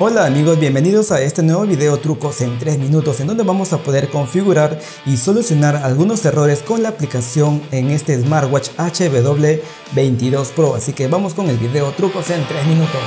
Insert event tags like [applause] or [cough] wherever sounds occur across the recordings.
Hola amigos, bienvenidos a este nuevo video trucos en 3 minutos en donde vamos a poder configurar y solucionar algunos errores con la aplicación en este smartwatch HW22 Pro. Así que vamos con el video trucos en 3 minutos.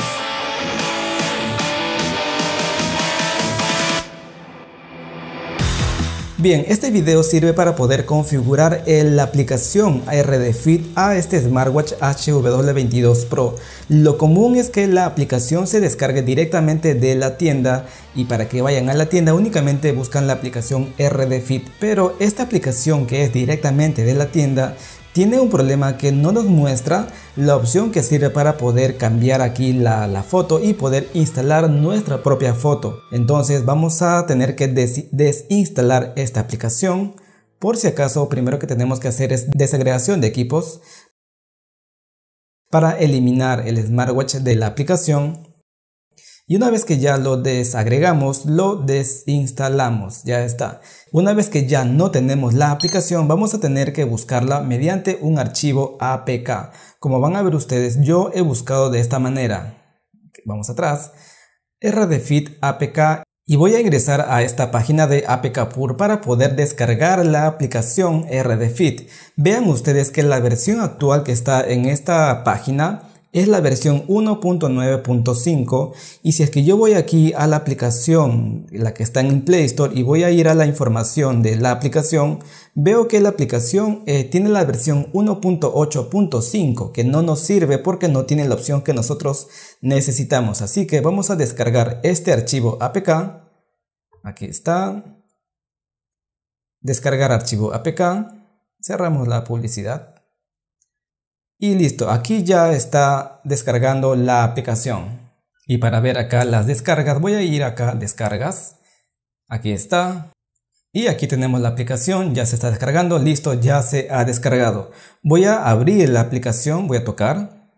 Bien, este video sirve para poder configurar la aplicación RDFIT Fit a este smartwatch HW22 Pro. Lo común es que la aplicación se descargue directamente de la tienda y para que vayan a la tienda únicamente buscan la aplicación RD pero esta aplicación que es directamente de la tienda tiene un problema que no nos muestra la opción que sirve para poder cambiar aquí la, foto y poder instalar nuestra propia foto. Entonces vamos a tener que desinstalar esta aplicación. Por si acaso, primero que tenemos que hacer es desagregación de equipos. Para eliminar el smartwatch de la aplicación, y una vez que ya lo desagregamos, lo desinstalamos. Ya está. Una vez que ya no tenemos la aplicación, vamos a tener que buscarla mediante un archivo APK. Como van a ver ustedes, yo he buscado de esta manera. Vamos atrás. RDFIT APK y voy a ingresar a esta página de APK Pur para poder descargar la aplicación RDFIT. Vean ustedes que la versión actual que está en esta página es la versión 1.9.5 y si es que yo voy aquí a la aplicación, la que está en Play Store y voy a ir a la información de la aplicación, veo que la aplicación eh, tiene la versión 1.8.5 que no nos sirve porque no tiene la opción que nosotros necesitamos. Así que vamos a descargar este archivo APK. Aquí está. Descargar archivo APK. Cerramos la publicidad. Y listo, aquí ya está descargando la aplicación. Y para ver acá las descargas, voy a ir acá descargas. Aquí está. Y aquí tenemos la aplicación, ya se está descargando, listo, ya se ha descargado. Voy a abrir la aplicación, voy a tocar.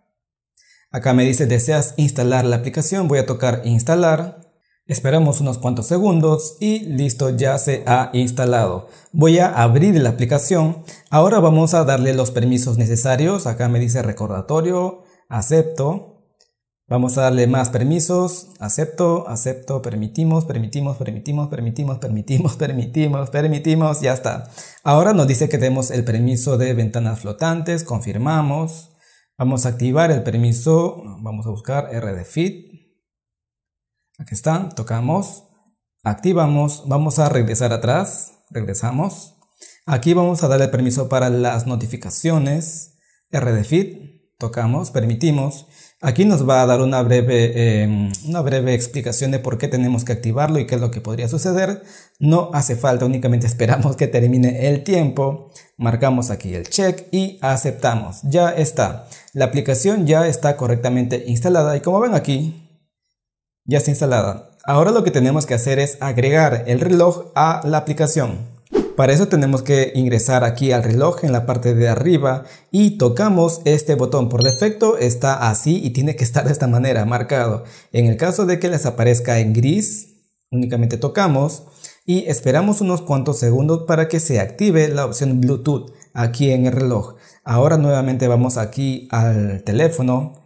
Acá me dice, ¿deseas instalar la aplicación? Voy a tocar instalar. Esperamos unos cuantos segundos y listo, ya se ha instalado. Voy a abrir la aplicación. Ahora vamos a darle los permisos necesarios. Acá me dice recordatorio, acepto. Vamos a darle más permisos. Acepto, acepto, permitimos, permitimos, permitimos, permitimos, permitimos, [laughs] permitimos, permitimos. Ya está. Ahora nos dice que demos el permiso de ventanas flotantes. Confirmamos. Vamos a activar el permiso. Vamos a buscar RDFit. Aquí está, tocamos, activamos, vamos a regresar atrás, regresamos. Aquí vamos a darle permiso para las notificaciones, rdfit, tocamos, permitimos. Aquí nos va a dar una breve, em, una breve explicación de por qué tenemos que activarlo y qué es lo que podría suceder. No hace falta, únicamente [laughs] esperamos que termine el tiempo. Marcamos aquí el check y aceptamos. Ya está. La aplicación ya está correctamente instalada y como ven aquí, ya está instalada. Ahora lo que tenemos que hacer es agregar el reloj a la aplicación. Para eso tenemos que ingresar aquí al reloj en la parte de arriba y tocamos este botón. Por defecto está así y tiene que estar de esta manera marcado. En el caso de que les aparezca en gris, únicamente tocamos y esperamos unos cuantos segundos para que se active la opción Bluetooth aquí en el reloj. Ahora nuevamente vamos aquí al teléfono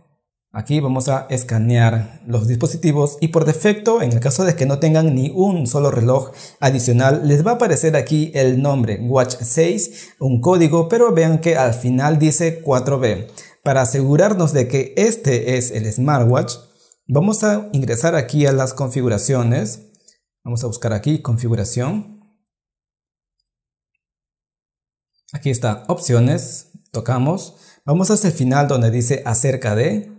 Aquí vamos a escanear los dispositivos y por defecto, en el caso de que no tengan ni un solo reloj adicional, les va a aparecer aquí el nombre Watch 6, un código, pero vean que al final dice 4B. Para asegurarnos de que este es el smartwatch, vamos a ingresar aquí a las configuraciones. Vamos a buscar aquí configuración. Aquí está opciones, tocamos. Vamos hasta el final donde dice acerca de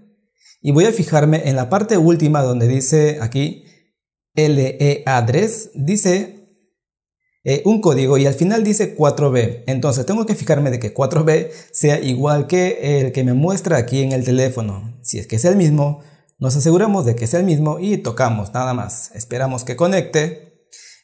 y voy a fijarme en la parte última donde dice aquí LE address, dice eh, un código y al final dice 4B. Entonces tengo que fijarme de que 4B sea igual que el que me muestra aquí en el teléfono. Si es que es el mismo, nos aseguramos de que es el mismo y tocamos nada más. Esperamos que conecte.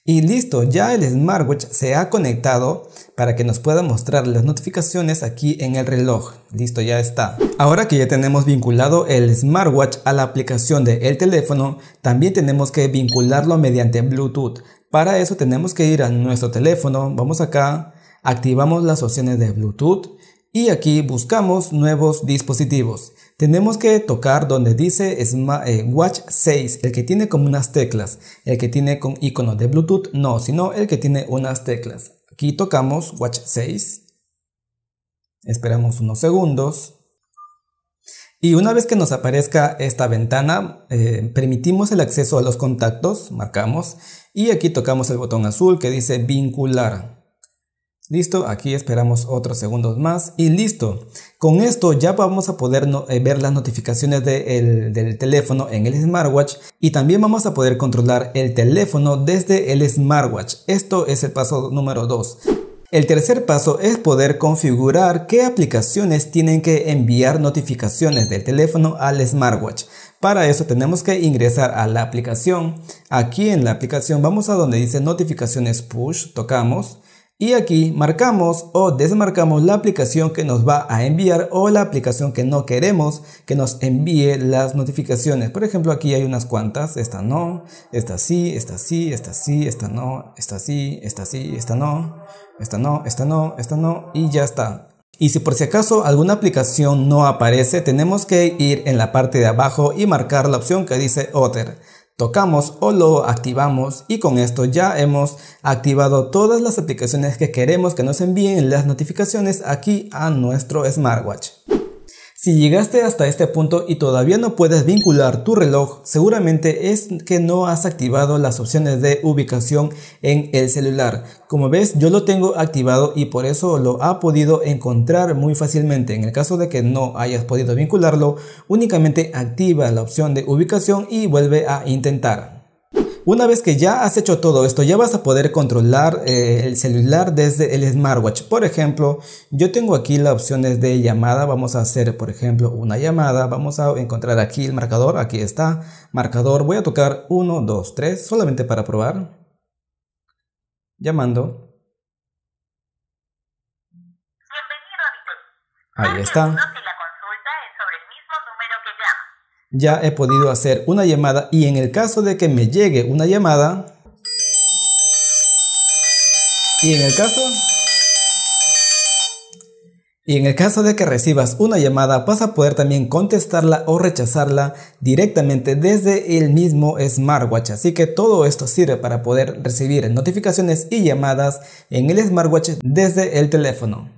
Y listo, ya el smartwatch se ha conectado para que nos pueda mostrar las notificaciones aquí en el reloj. Listo, ya está. Ahora que ya tenemos vinculado el smartwatch a la aplicación del el teléfono, también tenemos que vincularlo mediante Bluetooth. Para eso tenemos que ir a nuestro teléfono, vamos acá, activamos las opciones de Bluetooth y aquí buscamos nuevos dispositivos. Tenemos que tocar donde dice eh, Watch 6, el que tiene como unas teclas, el que tiene con icono de Bluetooth, no, sino el que tiene unas teclas. Aquí tocamos Watch 6. Esperamos unos segundos. Y una vez que nos aparezca esta ventana, eh, permitimos el acceso a los contactos, marcamos, y aquí tocamos el botón azul que dice vincular. Listo, aquí esperamos otros segundos más y listo. Con esto ya vamos a poder eh, ver las notificaciones del teléfono en el smartwatch y también vamos a poder controlar el teléfono desde el smartwatch. Esto es el paso número 2. El tercer paso es poder configurar qué aplicaciones tienen que enviar notificaciones del teléfono al smartwatch. Para eso tenemos que ingresar a la aplicación. Aquí en la aplicación vamos a donde dice notificaciones push, tocamos y aquí marcamos o desmarcamos la aplicación que nos va a enviar o la aplicación que no queremos que nos envíe las notificaciones. Por ejemplo, aquí hay unas cuantas. Esta no, esta sí, esta sí, esta sí, esta no, esta sí, esta sí, esta no, esta no, esta no, esta no y ya está. Y si por si acaso alguna aplicación no aparece, tenemos que ir en la parte de abajo y marcar la opción que dice Other tocamos o lo activamos y con esto ya hemos activado todas las aplicaciones que queremos que nos envíen las notificaciones aquí a nuestro smartwatch. Si llegaste hasta este punto y todavía no puedes vincular tu reloj, seguramente es que no has activado las opciones de ubicación en el celular. Como ves, yo lo tengo activado y por eso lo ha podido encontrar muy fácilmente. En el caso de que no hayas podido vincularlo, únicamente activa la opción de ubicación y vuelve a intentar. Una vez que ya has hecho todo esto, ya vas a poder controlar eh, el celular desde el smartwatch. Por ejemplo, yo tengo aquí las opciones de llamada. Vamos a hacer, por ejemplo, una llamada. Vamos a encontrar aquí el marcador. Aquí está, marcador. Voy a tocar 1, 2, 3, solamente para probar. Llamando. Ahí está ya he podido hacer una llamada y en el caso de que me llegue una llamada y en el caso y en el caso de que recibas una llamada vas a poder también contestarla o rechazarla directamente desde el mismo smartwatch. Así que todo esto sirve para poder recibir notificaciones y llamadas en el smartwatch desde el teléfono.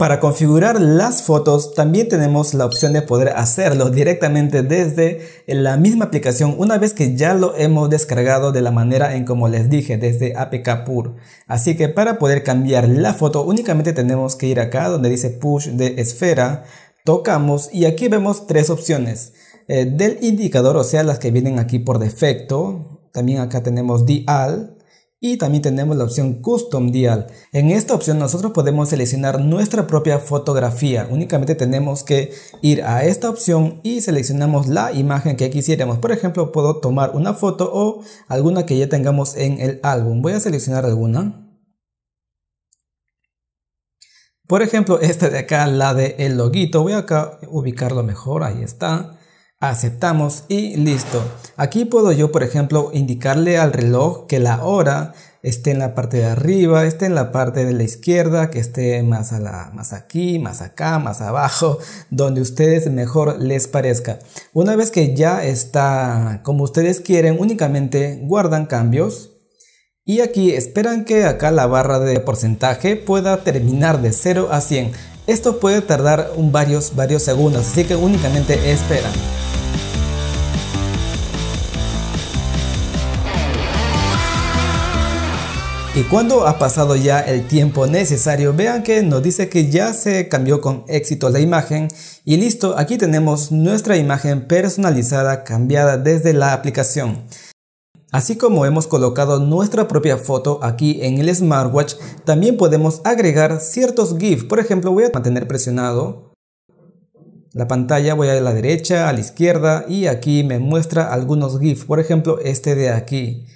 Para configurar las fotos también tenemos la opción de poder hacerlo directamente desde la misma aplicación una vez que ya lo hemos descargado de la manera en como les dije desde APK Pur. Así que para poder cambiar la foto únicamente tenemos que ir acá donde dice push de esfera, tocamos y aquí vemos tres opciones eh, del indicador o sea las que vienen aquí por defecto. También acá tenemos dial. Y también tenemos la opción Custom Dial. En esta opción nosotros podemos seleccionar nuestra propia fotografía. Únicamente tenemos que ir a esta opción y seleccionamos la imagen que quisiéramos. Por ejemplo, puedo tomar una foto o alguna que ya tengamos en el álbum. Voy a seleccionar alguna. Por ejemplo, esta de acá, la de el loguito. Voy acá a ubicarlo mejor. Ahí está aceptamos y listo. Aquí puedo yo, por ejemplo, indicarle al reloj que la hora esté en la parte de arriba, esté en la parte de la izquierda, que esté más, a la, más aquí, más acá, más abajo, [laughs] donde ustedes mejor les parezca. Una vez que ya está como ustedes quieren, únicamente guardan cambios. Y aquí esperan que acá la barra de porcentaje pueda terminar de 0 a 100. Esto puede tardar varios, varios segundos, así que únicamente esperan. Y cuando ha pasado ya el tiempo necesario, vean que nos dice que ya se cambió con éxito la imagen y listo, aquí tenemos nuestra imagen personalizada cambiada desde la aplicación. Así como hemos colocado nuestra propia foto aquí en el smartwatch, también podemos agregar ciertos GIF. Por ejemplo, voy a mantener presionado la pantalla, voy a la derecha, a la izquierda y aquí me muestra algunos GIFs. Por ejemplo, este de aquí.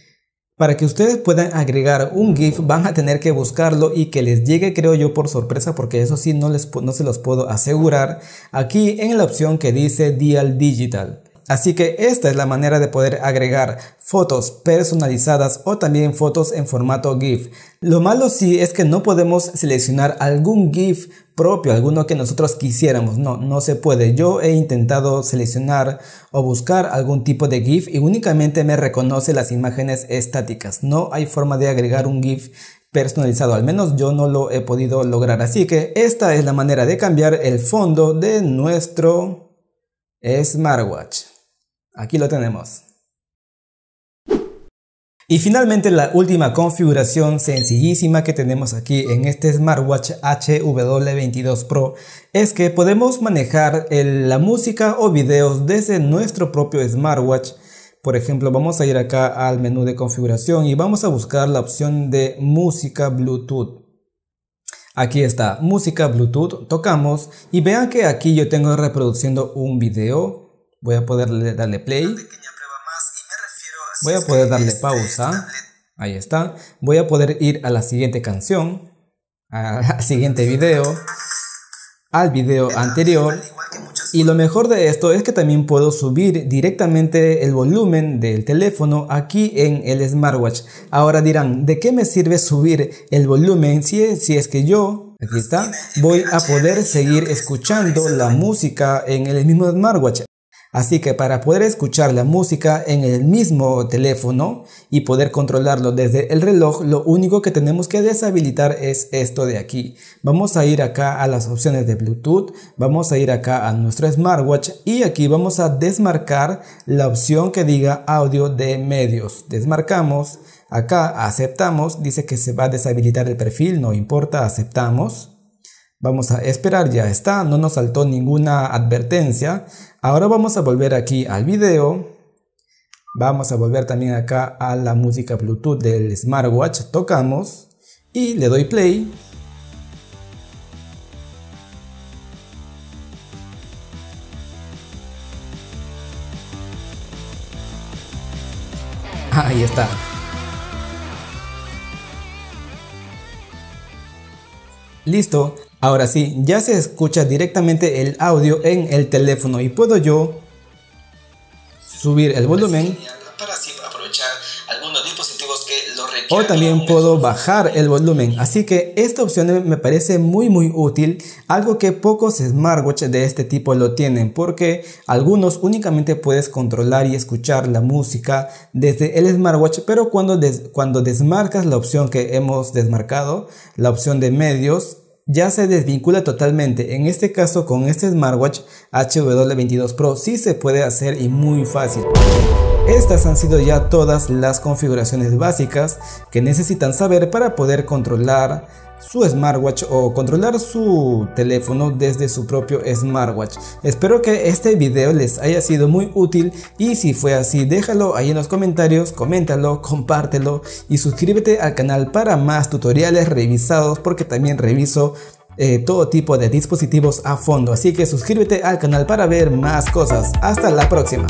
Para que ustedes puedan agregar un GIF van a tener que buscarlo y que les llegue creo yo por sorpresa porque eso sí no, les, no se los puedo asegurar aquí en la opción que dice Dial Digital. Así que esta es la manera de poder agregar fotos personalizadas o también fotos en formato GIF. Lo malo sí es que no podemos seleccionar algún GIF propio, alguno que nosotros quisiéramos. No, no se puede. Yo he intentado seleccionar o buscar algún tipo de GIF y únicamente me reconoce las imágenes estáticas. No hay forma de agregar un GIF personalizado, al menos yo no lo he podido lograr. Así que esta es la manera de cambiar el fondo de nuestro smartwatch. Aquí lo tenemos. Y finalmente la última configuración sencillísima que tenemos aquí en este smartwatch HW22 Pro es que podemos manejar la música o videos desde nuestro propio smartwatch. Por ejemplo, vamos a ir acá al menú de configuración y vamos a buscar la opción de música Bluetooth. Aquí está, música Bluetooth, tocamos y vean que aquí yo tengo reproduciendo un video Voy a poder darle play. Voy a poder darle este pausa. Ahí está. Voy a poder ir a la siguiente canción, [laughs] al siguiente video, al video anterior. Y lo mejor de esto es que también puedo subir directamente el volumen del teléfono aquí en el smartwatch. Ahora dirán, ¿de qué me sirve subir el volumen si es, que yo, aquí está, voy a poder seguir escuchando la música en el mismo smartwatch? Así que para poder escuchar la música en el mismo teléfono y poder controlarlo desde el reloj, lo único que tenemos que deshabilitar es esto de aquí. Vamos a ir acá a las opciones de Bluetooth, vamos a ir acá a nuestro smartwatch y aquí vamos a desmarcar la opción que diga audio de medios. Desmarcamos, acá aceptamos, dice que se va a deshabilitar el perfil, no importa, aceptamos. Vamos a esperar, ya está, no nos saltó ninguna advertencia. Ahora vamos a volver aquí al video. Vamos a volver también acá a la música Bluetooth del smartwatch. Tocamos y le doy play. Ahí está. Listo, Ahora sí, ya se escucha directamente el audio en el teléfono y puedo yo subir el volumen O también puedo bajar el volumen, así que esta opción me parece muy muy útil, algo que pocos smartwatches de este tipo lo tienen, porque algunos únicamente puedes controlar y escuchar la música desde el smartwatch, pero cuando, cuando desmarcas la opción que hemos desmarcado, la opción de medios, ya se desvincula totalmente. En este caso con este smartwatch HW22 Pro sí se puede hacer y muy fácil. Estas han sido ya todas las configuraciones básicas que necesitan saber para poder controlar su smartwatch o controlar su teléfono desde su propio smartwatch. Espero que este video les haya sido muy útil y si fue así déjalo ahí en los comentarios, coméntalo, compártelo y suscríbete al canal para más tutoriales revisados porque también reviso eh, todo tipo de dispositivos a fondo. Así que suscríbete al canal para ver más cosas. Hasta la próxima.